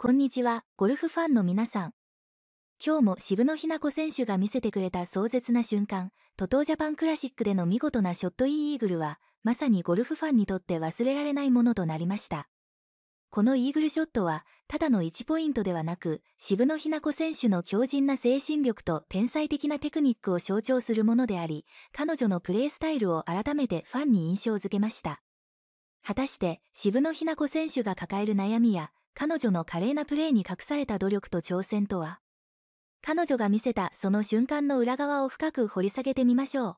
こんにちは、ゴルフファンの皆さん。今日も渋野日向子選手が見せてくれた壮絶な瞬間、トトジャパンクラシックでの見事なショットイーイーグルは、まさにゴルフファンにとって忘れられないものとなりました。このイーグルショットは、ただの1ポイントではなく、渋野日向子選手の強靭な精神力と天才的なテクニックを象徴するものであり、彼女のプレースタイルを改めてファンに印象づけました。果たして、渋野日向子選手が抱える悩みや、彼女の華麗なプレーに隠された努力と挑戦とは彼女が見せたその瞬間の裏側を深く掘り下げてみましょう。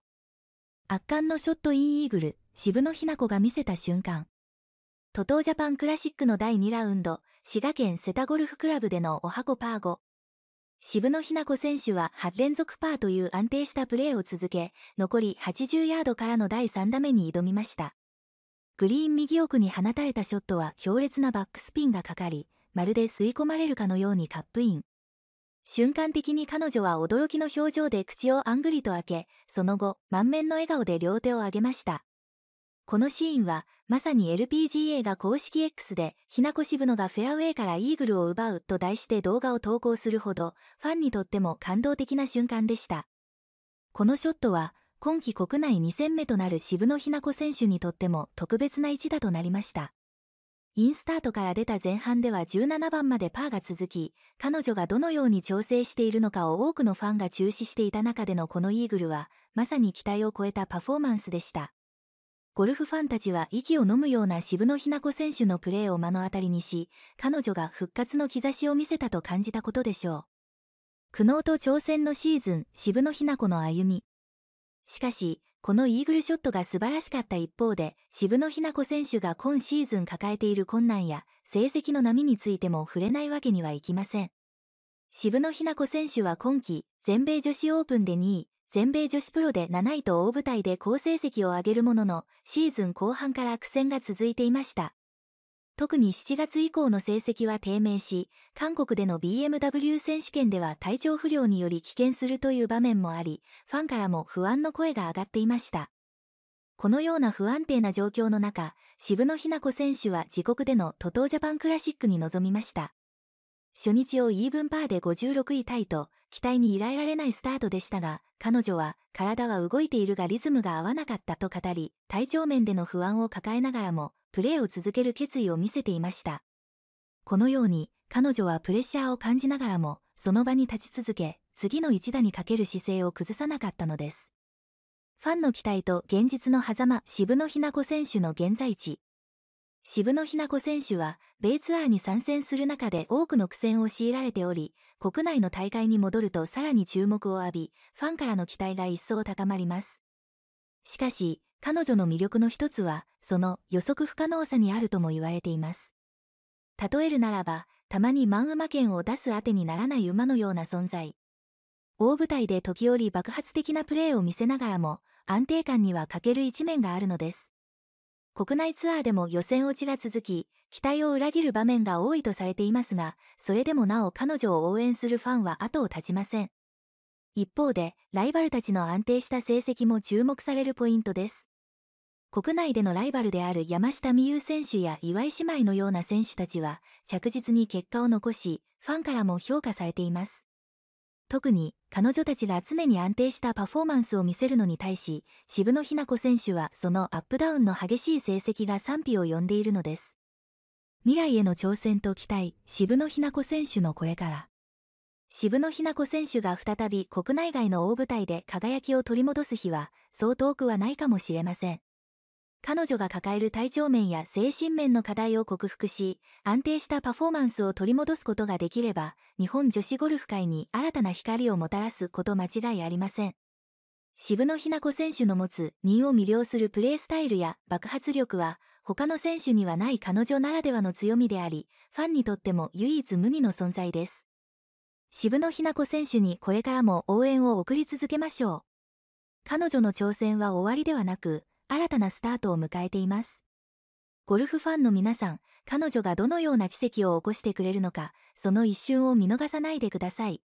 圧巻のショットインイーグル、渋野日向子が見せた瞬間。トトージャパンクラシックの第2ラウンド、滋賀県瀬田ゴルフクラブでのおはこパー5。渋野日向子選手は8連続パーという安定したプレーを続け、残り80ヤードからの第3打目に挑みました。グリーン右奥に放たれたショットは強烈なバックスピンがかかり、まるで吸い込まれるかのようにカップイン。瞬間的に彼女は驚きの表情で口をあんぐりと開け、その後、満面の笑顔で両手を上げました。このシーンは、まさに LPGA が公式 X で、ひなこ渋野がフェアウェイからイーグルを奪うと題して動画を投稿するほど、ファンにとっても感動的な瞬間でした。このショットは、今季国内2戦目となる渋野日向子選手にとっても特別な一打となりました。インスタートから出た前半では17番までパーが続き、彼女がどのように調整しているのかを多くのファンが注視していた中でのこのイーグルは、まさに期待を超えたパフォーマンスでした。ゴルフファンたちは息を呑むような渋野日向子選手のプレーを目の当たりにし、彼女が復活の兆しを見せたと感じたことでしょう。苦悩と挑戦のシーズン、渋野日向子の歩み。しかし、このイーグルショットが素晴らしかった一方で、渋野日向子選手が今シーズン抱えている困難や成績の波についても触れないわけにはいきません。渋野日向子選手は今季、全米女子オープンで2位、全米女子プロで7位と大舞台で好成績を上げるものの、シーズン後半から苦戦が続いていました。特に7月以降の成績は低迷し、韓国での BMW 選手権では体調不良により棄権するという場面もあり、ファンからも不安の声が上がっていました。このような不安定な状況の中、渋野日向子選手は自国での t o t ジャパンクラシックに臨みました。初日をイーブンパーで56位タイと、期待にいられられないスタートでしたが、彼女は、体は動いているがリズムが合わなかったと語り、体調面での不安を抱えながらも、プレーを続ける決意を見せていました。このように、彼女はプレッシャーを感じながらも、その場に立ち続け、次の一打にかける姿勢を崩さなかったのです。ファンの期待と現実の狭間、渋野日向子選手の現在地。渋野日向子選手は、米ツアーに参戦する中で多くの苦戦を強いられており、国内の大会に戻るとさらに注目を浴び、ファンからの期待が一層高まります。しかし、彼女の魅力の一つはその予測不可能さにあるとも言われています例えるならばたまに万馬券を出すあてにならない馬のような存在大舞台で時折爆発的なプレーを見せながらも安定感には欠ける一面があるのです国内ツアーでも予選落ちが続き期待を裏切る場面が多いとされていますがそれでもなお彼女を応援するファンは後を絶ちません一方でライバルたちの安定した成績も注目されるポイントです国内でのライバルである山下美優選手や岩井姉妹のような選手たちは着実に結果を残し、ファンからも評価されています。特に彼女たちが常に安定したパフォーマンスを見せるのに対し、渋野日向子選手はそのアップダウンの激しい成績が賛否を呼んでいるのです。未来への挑戦と期待、渋野日向子選手のこれから。渋野日向子選手が再び国内外の大舞台で輝きを取り戻す日は、そう遠くはないかもしれません。彼女が抱える体調面や精神面の課題を克服し、安定したパフォーマンスを取り戻すことができれば、日本女子ゴルフ界に新たな光をもたらすこと間違いありません。渋野日向子選手の持つ人を魅了するプレースタイルや爆発力は、他の選手にはない彼女ならではの強みであり、ファンにとっても唯一無二の存在です。渋野日向子選手にこれからも応援を送り続けましょう。彼女の挑戦は終わりではなく、新たなスタートを迎えていますゴルフファンの皆さん彼女がどのような奇跡を起こしてくれるのかその一瞬を見逃さないでください